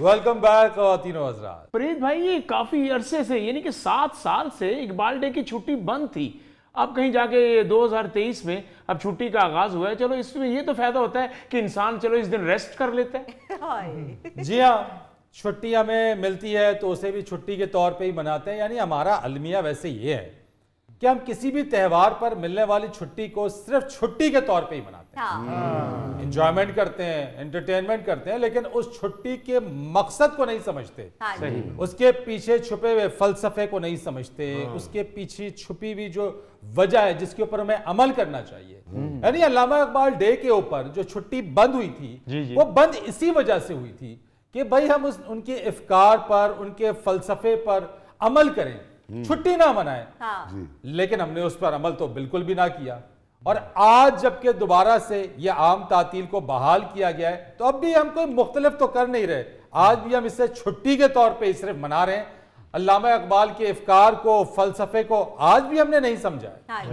Welcome back uh, तीनों प्रेत प्रीत भाई ये काफी अरसे से यानी कि सात साल से इकबाल डे की छुट्टी बंद थी अब कहीं जाके 2023 में अब छुट्टी का आगाज हुआ है चलो इसमें ये तो फायदा होता है कि इंसान चलो इस दिन रेस्ट कर लेता है जी हाँ छुट्टी हमें मिलती है तो उसे भी छुट्टी के तौर पे ही मनाते हैं यानी हमारा अलमिया वैसे ये है कि हम किसी भी त्यौहार पर मिलने वाली छुट्टी को सिर्फ छुट्टी के तौर पे ही मनाते हैं इंजॉयमेंट अच्छा। हम्म। करते हैं एंटरटेनमेंट करते हैं लेकिन उस छुट्टी के मकसद को नहीं समझते हाँ सही। उसके पीछे छुपे हुए फलसफे को नहीं समझते हाँ। उसके पीछे छुपी हुई जो वजह है जिसके ऊपर हमें अमल करना चाहिए हम्म। यानी अलामा इकबाल डे के ऊपर जो छुट्टी बंद हुई थी जी जी। वो बंद इसी वजह से हुई थी कि भाई हम उस उनके इफकार पर उनके फलसफे पर अमल करें हम्म। छुट्टी ना हाँ। लेकिन हमने उस पर अमल तो बिल्कुल भी ना किया और आज जबकि दोबारा से यह आम तातील को बहाल किया गया है तो अब भी हम कोई मुख्तलिफ तो कर नहीं रहे आज भी हम इसे छुट्टी के तौर पर सिर्फ मना रहे हैं अल्लामा इकबाल के इफ्कार को फलसफे को आज भी हमने नहीं समझा है हाँ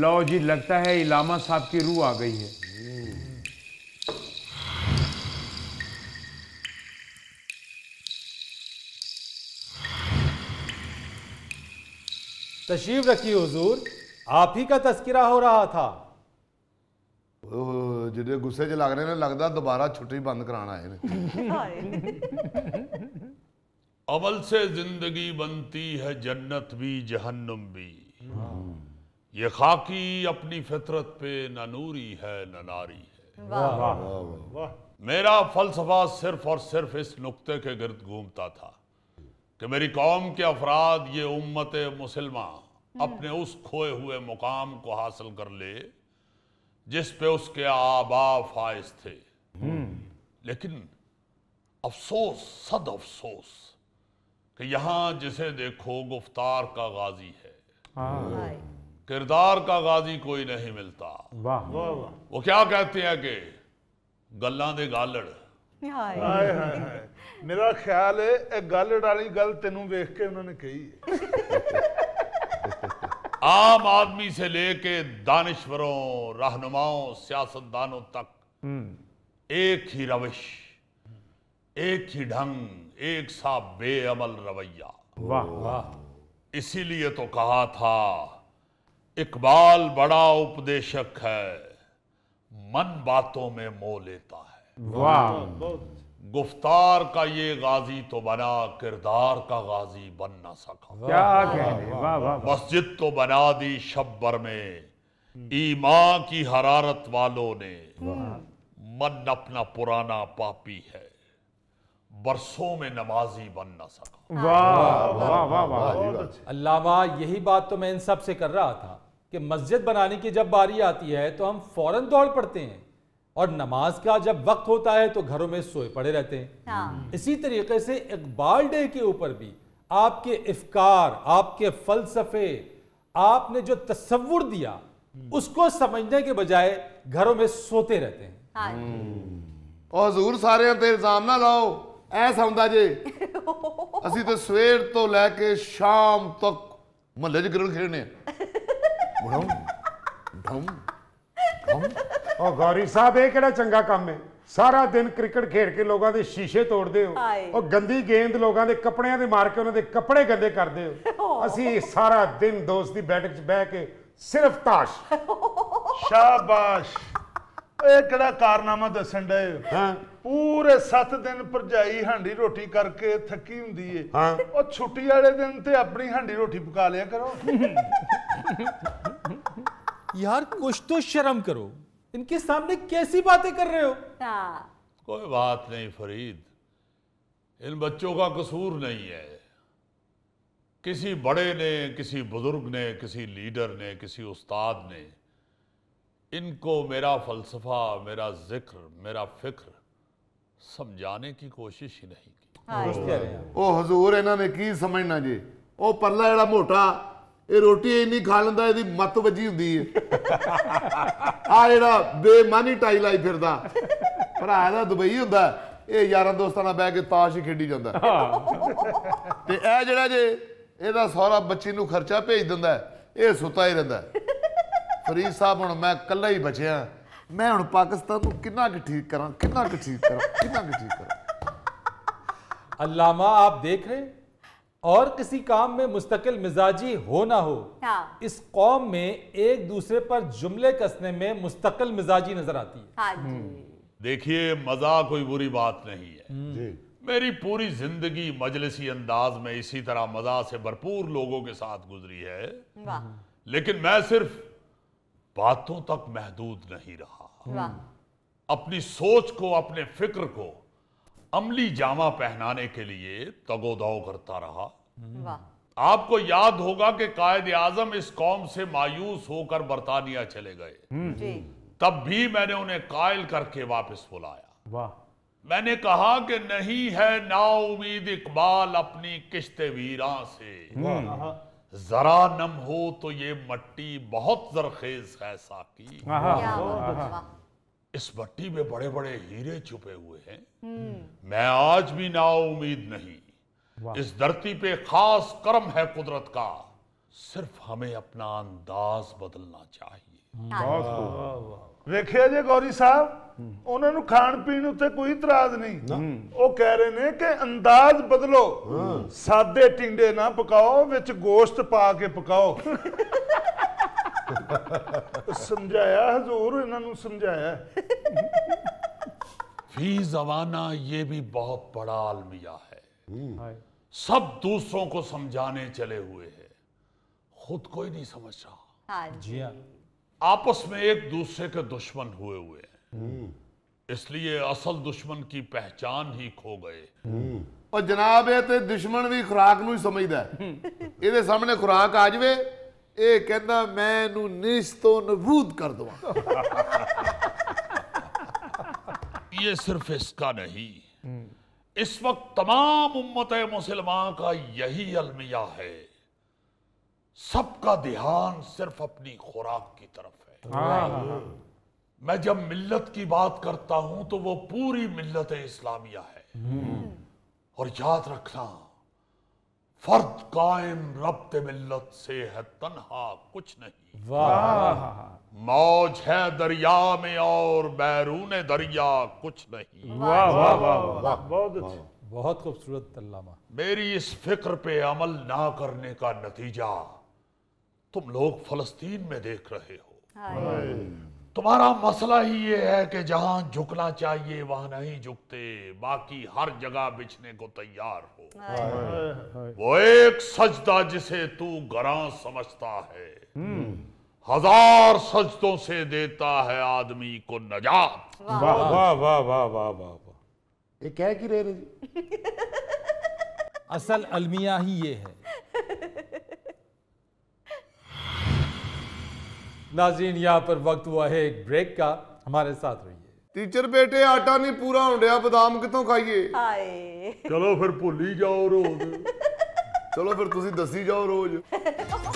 लो जी लगता है इलामा साहब की रूह आ गई है तशीफ रखी हुजूर आप ही का तस्करा हो रहा था जिन्हें गुस्से च लग रहे ਨੇ लगता दोबारा छुट्टी बंद कराना ਆਏ ਨੇ अमल से जिंदगी बनती है जन्नत भी जहन्नम भी ये खाकी अपनी फितरत पे न नूरी है न नारी है वाह वाह वाह मेरा फलसफा सिर्फ और सिर्फ इस नुक्ते के गिर्द घूमता था कि मेरी कौम के अफराद ये उम्मत मुसलमान अपने उस खोए हुए मुकाम को हासिल कर ले जिस पे उसके आबा फायज थे लेकिन अफसोस सद अफसोस कि यहाँ जिसे देखो गुफ्तार का गाजी है हाँ। किरदार का गाजी कोई नहीं मिलता वाह वो क्या कहते हैं कि गल्ला दे गालड़ हाय हाय मेरा ख्याल है गल डाली गल तेन वेख के उन्होंने कही आम आदमी से लेके दानश्वरों रहनुमाओं सियासतदानों तक एक ही रविश एक ही ढंग एक सा बेअमल रवैया वाह वाह इसीलिए तो कहा था इकबाल बड़ा उपदेशक है मन बातों में मोह लेता है वाह गुफ्तार का ये गाजी तो बना किरदार का गाजी बन ना सका क्या मस्जिद तो बना दी शब्बर में ईमा की हरारत वालों ने मन अपना पुराना पापी है बरसों में नमाजी बन ना सका वाह वाह वाह वाह अल्लामा यही बात तो मैं इन सब से कर रहा था कि मस्जिद बनाने की जब बारी आती है तो हम फौरन दौड़ पड़ते हैं और नमाज का जब वक्त होता है तो घरों में सोए पड़े रहते हैं हाँ। हम्म। इसी तरीके से इकबाल डे के ऊपर भी आपके इफकार आपके फलसफे आपने जो तस्वुर दिया हम्म। उसको समझने के बजाय घरों में सोते रहते हैं हाँ। हम्म। और जरूर सारे इल्जाम ना लाओ ऐसा ਐਸ ਹੁੰਦਾ ਜੇ ਅਸੀਂ ਤੇ ਸਵੇਰ ਤੋਂ ਲੈ ਕੇ ਸ਼ਾਮ ਉਹ ਗੌਰੀ ਸਾਹਿਬ ਇਹ ਕਿਹੜਾ ਚੰਗਾ ਕੰਮ ਹੈ ਸਾਰਾ ਦਿਨ ਕ੍ਰਿਕਟ ਖੇਡ ਕੇ ਲੋਕਾਂ ਦੇ ਸ਼ੀਸ਼ੇ ਤੋੜਦੇ ਹੋ ਉਹ ਗੰਦੀ ਗੇਂਦ ਲੋਕਾਂ ਦੇ ਕੱਪੜਿਆਂ ਦੇ ਮਾਰ ਕੇ ਉਹਨਾਂ ਦੇ ਕੱਪੜੇ ਗੰਦੇ ਕਰਦੇ ਹੋ ਅਸੀਂ ਸਾਰਾ ਦਿਨ ਦੋਸਤ ਦੀ ਬੈਠਕ 'ਚ ਬਹਿ ਕੇ ਸਿਰਫ ਤਾਸ਼ ਸ਼ਾਬਾਸ਼ ਇਹ ਕਿਹੜਾ ਕਾਰਨਾਮਾ ਦੱਸਣ ਦੇ ਹਾਂ ਪੂਰੇ 7 ਦਿਨ ਭਰਜਾਈ ਹਾਂਡੀ ਰੋਟੀ ਕਰਕੇ ਥੱਕੀ ਹੁੰਦੀ ਏ ਹਾਂ ਉਹ ਛੁੱਟੀ ਵਾਲੇ ਦਿਨ ਤੇ ਆਪਣੀ ਹਾਂਡੀ ਰੋਟੀ ਪਕਾ ਲਿਆ ਕਰੋ ਯਾਰ ਕੁਛ ਤੋਂ ਸ਼ਰਮ ਕਰੋ इनके सामने कैसी बातें कर रहे हो हाँ। कोई बात नहीं फरीद इन बच्चों का कसूर नहीं है किसी बड़े ने किसी बुजुर्ग ने किसी लीडर ने किसी उस्ताद ने इनको मेरा फलसफा मेरा जिक्र मेरा फिक्र समझाने की कोशिश ही नहीं की हाँ। ओ हजूर इन्होंने की समझना जी ओ परला जरा मोटा ਇਹ ਰੋਟੀ ਇੰਨੀ ਖਾ ਲੈਂਦਾ ਇਹਦੀ ਮੱਤ ਵੱਜੀ ਹੁੰਦੀ ਹੈ ਆ ਜਿਹੜਾ ਬੇਮਾਨੀ ਟਾਈ ਲਾਈ ਫਿਰਦਾ ਭਰਾ ਦਾ ਦੁਬਈ ਹੁੰਦਾ ਇਹ ਯਾਰਾਂ ਦੋਸਤਾਂ ਨਾਲ ਬਹਿ ਕੇ ਤਾਸ਼ ਹੀ ਖੇਡੀ ਜਾਂਦਾ ਤੇ ਇਹ ਜਿਹੜਾ ਜੇ ਇਹਦਾ ਸਾਰਾ ਬੱਚੀ ਨੂੰ ਖਰਚਾ ਭੇਜ ਦਿੰਦਾ ਇਹ ਸੁੱਤਾ ਹੀ ਰਹਿੰਦਾ ਫਰੀਦ ਸਾਹਿਬ ਹੁਣ ਮੈਂ ਇਕੱਲਾ ਹੀ ਬਚਿਆ ਮੈਂ ਹੁਣ ਪਾਕਿਸਤਾਨ ਨੂੰ ਕਿੰਨਾ ਕਿ ਠੀਕ ਕਰਾਂ ਕਿੰਨਾ ਕਿ ਠੀਕ ਕਰਾਂ ਕਿੰਨਾ ਕਿ ਠੀਕ ਕਰਾਂ अल्लामा ਆਪ ਦੇਖ ਰਹੇ और किसी काम में मुस्तकिल मिजाजी हो ना हो हाँ। इस कौम में एक दूसरे पर जुमले कसने में मुस्तकिल मिजाजी नजर आती है हाँ हम्म। देखिए मजा कोई बुरी बात नहीं है हम्म। मेरी पूरी जिंदगी मजलिसी अंदाज में इसी तरह मजा से भरपूर लोगों के साथ गुजरी है हम्म। लेकिन मैं सिर्फ बातों तक महदूद नहीं रहा अपनी सोच को अपने फिक्र को अमली जामा पहनाने के लिए तगोदाव करता रहा आपको याद होगा कि कायद आजम इस कौम से मायूस होकर बरतानिया चले गए हम्म। तब भी मैंने उन्हें कायल करके वापस बुलाया वाह मैंने कहा कि नहीं है ना उम्मीद इकबाल अपनी किश्त वीरा से हम्म। जरा नम हो तो ये मट्टी बहुत जरखेज है साकी इस भट्टी में बड़े बड़े हीरे छुपे हुए हैं हम्म। मैं आज भी ना उम्मीद नहीं इस धरती पे खास कर्म है कुदरत का सिर्फ हमें अपना अंदाज बदलना चाहिए तो वेखिया ਜੇ गौरी साहब हम्म। उन्होंने खान पीन ਪੀਣ ਉੱਤੇ ਕੋਈ ਇਤਰਾਜ਼ ਨਹੀਂ ਉਹ ਕਹਿ ਰਹੇ ਨੇ ਕਿ ਅੰਦਾਜ਼ ਬਦਲੋ ਸਾਦੇ ਟਿੰਡੇ ਨਾ ਪਕਾਓ ਵਿੱਚ ਗੋਸ਼ਤ ਪਾ ਕੇ तो समझाया हजूर इन्हों समझाया फी जमाना ये भी बहुत बड़ा आलमिया है हम्म। सब दूसरों को समझाने चले हुए हैं खुद कोई नहीं समझ रहा हाँ जी हाँ। आपस में एक दूसरे के दुश्मन हुए हुए हैं हम्म। इसलिए असल दुश्मन की पहचान ही खो गए हम्म। और जनाब ये तो दुश्मन भी खुराक समझता है ये सामने खुराक आ जाए ਇਹ ਕਹਿੰਦਾ ਮੈਂ ਇਹਨੂੰ ਨਿਸ਼ ਤੋਂ ਨਬੂਦ ਕਰ ਦਵਾਂ ये सिर्फ इसका नहीं इस वक्त तमाम उम्मत मुसलमान का यही अलमिया है सबका ध्यान सिर्फ अपनी खुराक की तरफ है हाँ। मैं जब मिल्लत की बात करता हूं तो वो पूरी मिल्लत इस्लामिया है हम्म। और याद रखना फर्द कायम रब्त मिल्लत से है तन्हा कुछ नहीं वाह मौज है दरिया में और बैरून दरिया कुछ नहीं वाह वाह वाह वाह बहुत अच्छा बहुत खूबसूरत तल्लामा मेरी इस फिक्र पे अमल ना करने का नतीजा तुम लोग फलस्तीन में देख रहे हो तुम्हारा मसला ही ये है कि जहां झुकना चाहिए वहां नहीं झुकते बाकी हर जगह बिछने को तैयार हो वो एक सजदा जिसे तू गरा समझता है हम्म। हजार सजदों से देता है आदमी को नजात वाह वाह वाह वाह वाह वाह ये कह की रहे असल अलमिया ही ये है नाजीन यहाँ पर वक्त हुआ है एक ब्रेक का हमारे साथ रहिए टीचर बेटे आटा नहीं पूरा हो रहा बादाम कितों खाइए चलो फिर भूली जाओ रोज चलो फिर तुम दसी जाओ रोज